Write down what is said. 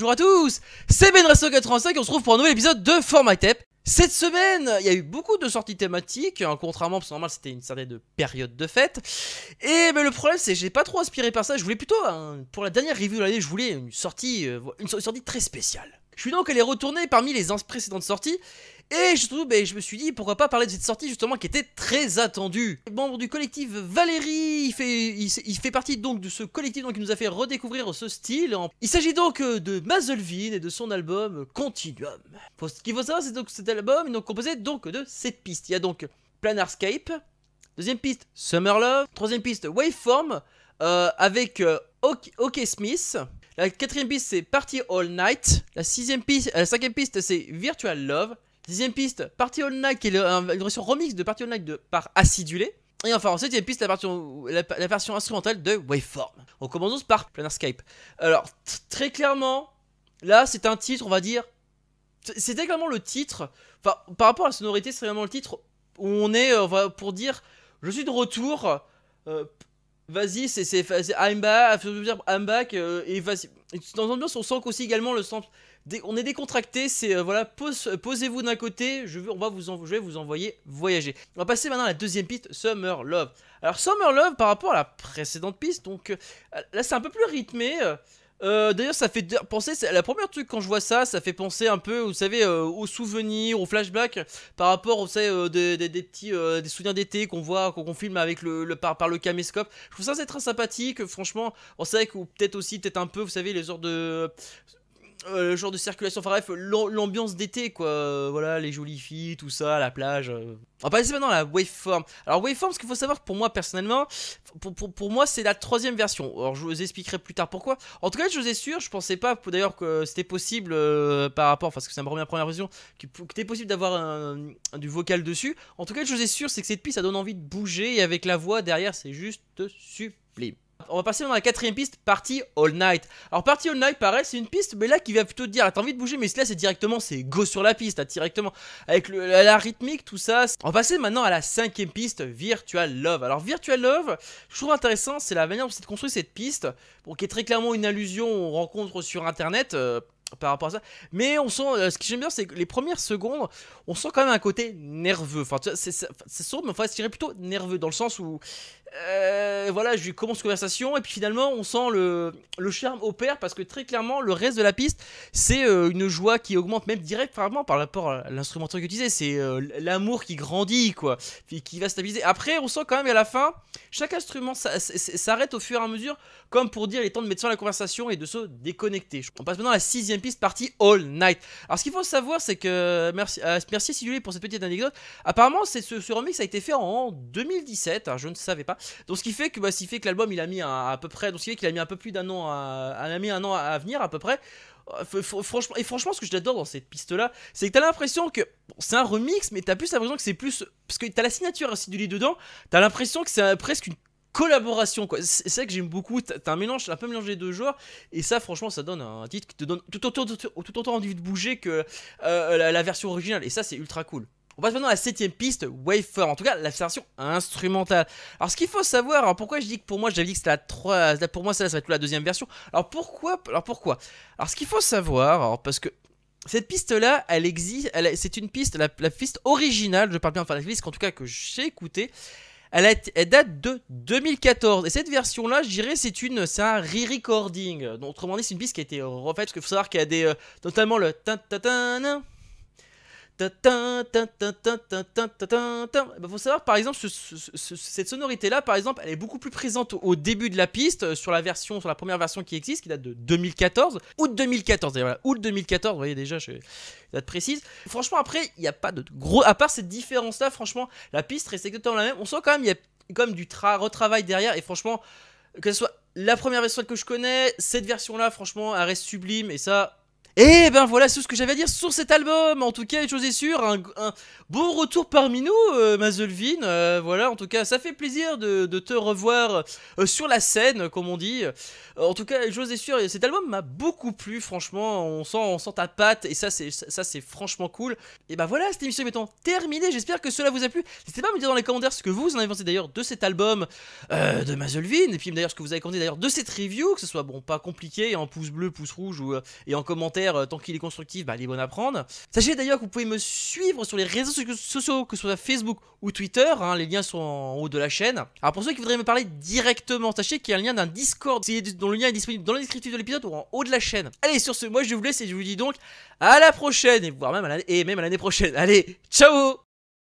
bonjour à tous C'est BenResto85 et on se retrouve pour un nouvel épisode de Formatep. Cette semaine, il y a eu beaucoup de sorties thématiques, hein, contrairement, parce que normal c'était une de périodes de fête. Et le problème c'est que j'ai pas trop inspiré par ça, je voulais plutôt, pour la dernière review de l'année, je voulais une sortie, euh, une sortie très spéciale. Je suis donc allé retourner parmi les précédentes sorties et surtout, ben, je me suis dit, pourquoi pas parler de cette sortie justement qui était très attendue. Membre du collectif Valérie, il fait, il, fait partie donc de ce collectif donc, qui nous a fait redécouvrir ce style. Il s'agit donc euh, de Mazelvin et de son album Continuum. Ce qu'il faut savoir, c'est donc cet album, est donc composé donc de 7 pistes. Il y a donc Planarscape, deuxième piste Summer Love, troisième piste Waveform, euh, avec euh, OK, Smith. La quatrième piste c'est Party All Night. La sixième piste, la cinquième piste c'est Virtual Love. Dixième piste, Party All Night, qui est une version remix de Party All Night de, par Acidulé. Et enfin, en septième piste, la version, la, version instrumentale de Waveform. On commence par Planar Skype. Alors, très clairement, là, c'est un titre, on va dire. C'était également le titre. Enfin, par rapport à la sonorité, c'est vraiment le titre où on est euh, on va, pour dire Je suis de retour. Euh, vas-y, c'est I'm back. Euh, et vas-y dans l'ambiance, on sent qu'aussi également le sens. On est décontracté, c'est euh, voilà, posez-vous d'un côté, je, veux, on va vous vais vous envoyer voyager. On va passer maintenant à la deuxième piste, Summer Love. Alors, Summer Love, par rapport à la précédente piste, donc euh, là c'est un peu plus rythmé. Euh, euh, d'ailleurs, ça fait penser, la première truc quand je vois ça, ça fait penser un peu, vous savez, euh, aux souvenirs, aux flashbacks, par rapport, vous savez, euh, des, des, petits, des souvenirs d'été qu'on voit, qu'on filme avec le, par, le caméscope. Je trouve ça c'est très sympathique, franchement. On sait que peut-être aussi, peut-être un peu, vous savez, les heures de, euh, le genre de circulation, enfin bref, l'ambiance d'été, quoi. Euh, voilà, les jolies filles, tout ça, la plage. Euh. On va passer maintenant à la waveform. Alors, waveform, ce qu'il faut savoir pour moi personnellement, pour, pour, pour moi, c'est la troisième version. Alors, je vous expliquerai plus tard pourquoi. En tout cas, je vous ai sûr, je pensais pas d'ailleurs que c'était possible par rapport, parce que c'est ma première, première version, que c'était possible d'avoir du vocal dessus. En tout cas, je vous ai sûr, c'est que cette piste, ça donne envie de bouger et avec la voix derrière, c'est juste sublime. On va passer dans la quatrième piste, Party All Night. Alors Party All Night, pareil, c'est une piste, mais là qui va plutôt te dire, t'as envie de bouger, mais là c'est directement, c'est go sur la piste, directement. Avec la, rythmique, tout ça. On va passer maintenant à la cinquième piste, Virtual Love. Alors Virtual Love, je trouve intéressant, c'est la manière dont c'est construit cette piste, pour qui est très clairement une allusion aux rencontres sur Internet. Euh, par rapport à ça. Mais on sent, euh, ce que j'aime bien, c'est que les premières secondes, on sent quand même un côté nerveux. Enfin, c'est sourd, mais enfin, je dirais plutôt nerveux, dans le sens où, euh, voilà, je commence conversation, et puis finalement, on sent le, le charme opère, parce que très clairement, le reste de la piste, c'est euh, une joie qui augmente, même directement par rapport à l'instrumentation disais, C'est l'amour qui grandit, quoi, puis qui va stabiliser. Après, on sent quand même à la fin, chaque instrument s'arrête au fur et à mesure, comme pour dire, il est temps de mettre fin à la conversation et de se déconnecter. On passe maintenant à la sixième piste partie All Night. Alors ce qu'il faut savoir c'est que merci euh, merci Lee pour cette petite anecdote. Apparemment c'est ce, remix a été fait en 2017, hein, je ne savais pas. Donc ce qui fait que bah, fait que l'album il a mis à peu près donc ce qui fait qu'il a mis un peu plus d'un an à, un an à venir à peu près. Euh, franchement, et franchement, ce que j'adore dans cette piste-là, c'est que t'as l'impression que c'est un remix, mais t'as plus l'impression que c'est plus parce que t'as la signature aussi du lit dedans. T'as l'impression que c'est euh, presque une collaboration quoi. C'est ça que j'aime beaucoup. T'as un mélange, un peu mélangé deux joueurs et ça franchement ça donne un titre qui te donne tout autant, tout, envie de bouger que euh, la, version originale et ça c'est ultra cool. On passe maintenant à la septième piste, Wafer, en tout cas la version instrumentale. Alors ce qu'il faut savoir, alors pourquoi je dis que pour moi j'avais dit que c'était la 3, pour moi ça, ça va être la deuxième version. Alors pourquoi Alors pourquoi Alors ce qu'il faut savoir, parce que cette piste-là, elle existe, c'est une piste, la, piste originale, je parle bien, enfin la piste en tout cas que j'ai écouté elle, date de 2014. Et cette version-là, je dirais, c'est un re-recording. autrement dit, c'est une piste qui a été refaite. Parce qu'il faut savoir qu'il y a des, euh, notamment le il bah, faut savoir par exemple cette sonorité là par exemple elle est beaucoup plus présente au début de la piste euh, sur la version sur la première version qui existe qui date de 2014 de 2014 d'ailleurs ou août 2014 vous voyez déjà je date précise franchement après il n'y a pas de gros à part cette différence là franchement la piste reste exactement la même on sent quand même il y a comme du retravail derrière et franchement que ce soit la première version que je connais cette version là franchement elle reste sublime et ça et ben voilà, c'est tout ce que j'avais à dire sur cet album. En tout cas, une chose est sûre, un, bon retour parmi nous, euh, Mazelvin. Euh, voilà, en tout cas, ça fait plaisir de, te revoir euh, sur la scène, comme on dit. en tout cas, une chose est sûre, cet album m'a beaucoup plu, franchement. On sent, on sent ta patte, et ça, c'est ça, c'est franchement cool. Et ben voilà, cette émission étant terminée, j'espère que cela vous a plu. N'hésitez pas à me dire dans les commentaires ce que vous en avez pensé d'ailleurs de cet album de Mazelvin, et puis d'ailleurs ce que vous avez pensé d'ailleurs de cette review, que ce soit bon, pas compliqué, en hein, pouce bleu, pouce rouge ou, et en commentaire euh, tant qu'il est constructif, bah, il est bon à prendre. Sachez d'ailleurs que vous pouvez me suivre sur les réseaux sociaux, que ce soit Facebook ou Twitter, hein, les liens sont en haut de la chaîne. Alors pour ceux qui voudraient me parler directement, sachez qu'il y a un lien d'un Discord, dont le lien est disponible dans la description de l'épisode ou en haut de la chaîne. Allez, sur ce, moi je vous laisse et je vous dis donc à la prochaine, et voire même et même à l'année prochaine. Allez, ciao